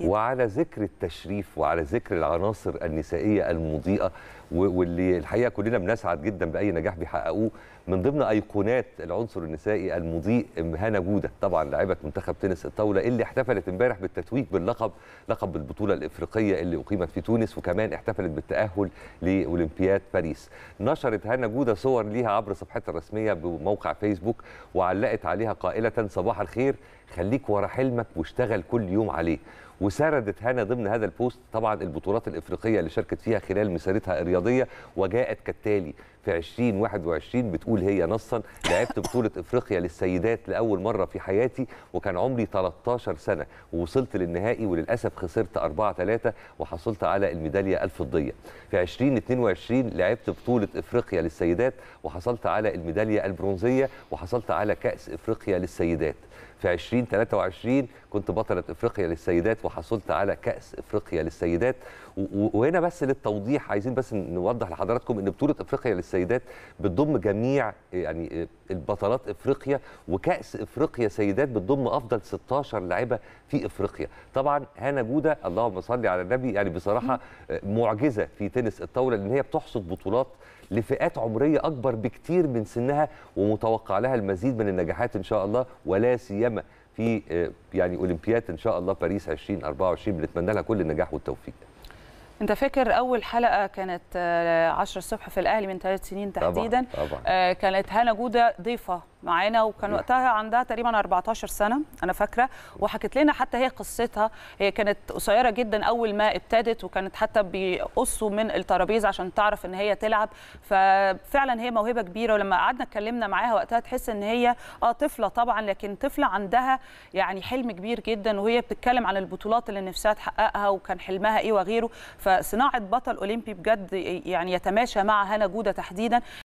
وعلى ذكر التشريف وعلى ذكر العناصر النسائيه المضيئه واللي الحقيقه كلنا بنسعد جدا باي نجاح بيحققوه من ضمن ايقونات العنصر النسائي المضيء هنا جوده طبعا لاعبه منتخب تنس الطاوله اللي احتفلت امبارح بالتتويج باللقب لقب البطوله الافريقيه اللي اقيمت في تونس وكمان احتفلت بالتاهل لاولمبياد باريس نشرت هنا جوده صور ليها عبر صفحتها الرسميه بموقع فيسبوك وعلقت عليها قائله صباح الخير خليك ورا حلمك واشتغل كل يوم عليه وسردت هنا ضمن هذا البوست طبعا البطولات الافريقيه اللي شاركت فيها خلال مسيرتها الرياضيه وجاءت كالتالي في 2021 بتقول هي نصا لعبت بطوله افريقيا للسيدات لاول مره في حياتي وكان عمري 13 سنه ووصلت للنهائي وللاسف خسرت 4 3 وحصلت على الميداليه الفضيه في 2022 لعبت بطوله افريقيا للسيدات وحصلت على الميداليه البرونزيه وحصلت على كاس افريقيا للسيدات في 2023 كنت بطلة افريقيا للسيدات وحصلت على كاس افريقيا للسيدات وهنا بس للتوضيح عايزين بس نوضح لحضراتكم ان بطوله افريقيا للسيدات بتضم جميع يعني البطلات افريقيا وكاس افريقيا سيدات بتضم افضل 16 لاعبه في افريقيا طبعا هنا جوده اللهم صل على النبي يعني بصراحه معجزه في تنس الطاوله لان هي بتحصد بطولات لفئات عمريه اكبر بكتير من سنها ومتوقع لها المزيد من النجاحات ان شاء الله ولا سيما السلامه في آه، يعني اولمبياد ان شاء الله باريس 2024 بنتمنى لها كل النجاح والتوفيق انت فاكر اول حلقه كانت 10 آه، الصبح في الاهلي من ثلاث سنين تحديدا طبعا. طبعا. آه، كانت هنا جوده ضيفه معانا وكان وقتها عندها تقريبا 14 سنه انا فاكره وحكت لنا حتى هي قصتها هي كانت قصيره جدا اول ما ابتدت وكانت حتى بيقصوا من الترابيزه عشان تعرف ان هي تلعب ففعلا هي موهبه كبيره ولما قعدنا اتكلمنا معاها وقتها تحس ان هي اه طفله طبعا لكن طفله عندها يعني حلم كبير جدا وهي بتتكلم عن البطولات اللي نفسها تحققها وكان حلمها ايه وغيره فصناعه بطل اولمبي بجد يعني يتماشى مع هنا جوده تحديدا